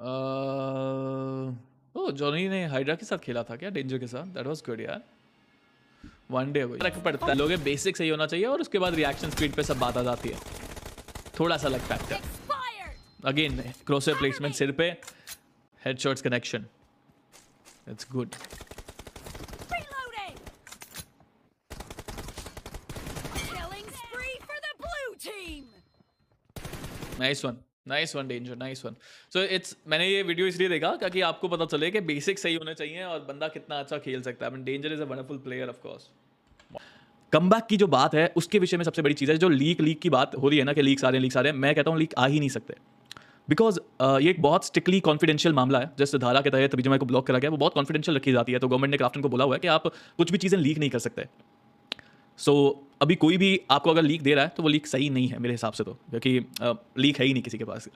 ओ Johnny ने hydra के साथ खेला था क्या डेंजर के साथ दैट वाज गुड यार वन डे फर्क पड़ता है लोगे बेसिक सही होना चाहिए और उसके बाद रिएक्शन स्पीड पे सब बात आ जाती है थोड़ा सा लगता है अगेन क्रोसर प्लेसमेंट सिर पे headshots connection it's good Nice one. Nice one danger nice one so it's मैंने ये वीडियो इसलिए देखा ताकि आपको पता चले कि बेसिक सही होने चाहिए और बंदा कितना अच्छा खेल सकता है danger is a wonderful player of course कम की जो बात है उसके विषय में सबसे बड़ी चीज़ है जो लीक लीक की बात हो रही है ना कि लीक आ रहे हैं लीक आ रहे हैं मैं कहता हूँ लीक आ ही नहीं सकते बिकॉज uh, ये एक बहुत स्ट्रिक्टली कॉन्फिडेंशियल मामला है जैसे धारा के तहत मैं को ब्लॉक करा गया वो बहुत कॉन्फिडेंशियल रखी जाती है तो गवर्नमेंट ने क्राफ्टन को बोला हुआ है कि आप कुछ भी चीज़ें लीक नहीं कर सकते सो so, अभी कोई भी आपको अगर लीक दे रहा है तो वो लीक सही नहीं है मेरे हिसाब से तो क्योंकि लीक है ही नहीं किसी के पास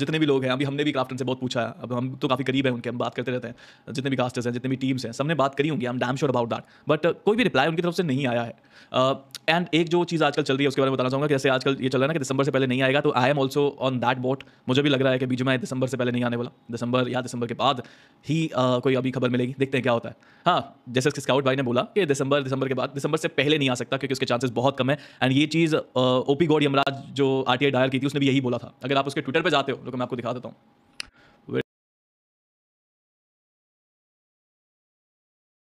जितने भी लोग हैं अभी हमने भी क्राफ्टन से बहुत पूछा है अब हम तो काफ़ी करीब हैं उनके हम बात करते रहते हैं जितने भी कास्टर्स हैं जितने भी टीम्स हैं सबने बात करी होंगी I am damn sure about that but कोई भी रिप्लाई उनकी तरफ से नहीं आया है एंड एक जो चीज़ आजकल चल रही है उसके बारे में बताना चाहूँगा जैसे आजकल ये चल रहा है ना कि दिसंबर से पहले नहीं आएगा तो I am also on that boat मुझे भी लग रहा है कि बीच में दिसंबर से पहले नहीं आने वाला दिसंबर या दिसंबर के बाद ही आ, कोई अभी खबर मिलेगी देखते हैं क्या होता है हाँ जैसे कि स्काउट भाई ने बोला कि दिसंबर दिसंबर के बाद दिसंबर से पहले नहीं आ सकता क्योंकि उसके चांसेस बहुत कम है एंड ये चीज़ ओपी गौड़ यमराज जो आर टी डायल की थी उसने भी यही बोला था अगर आप उसके ट्विटर पर जाते हो तो मैं आपको दिखा देता हूँ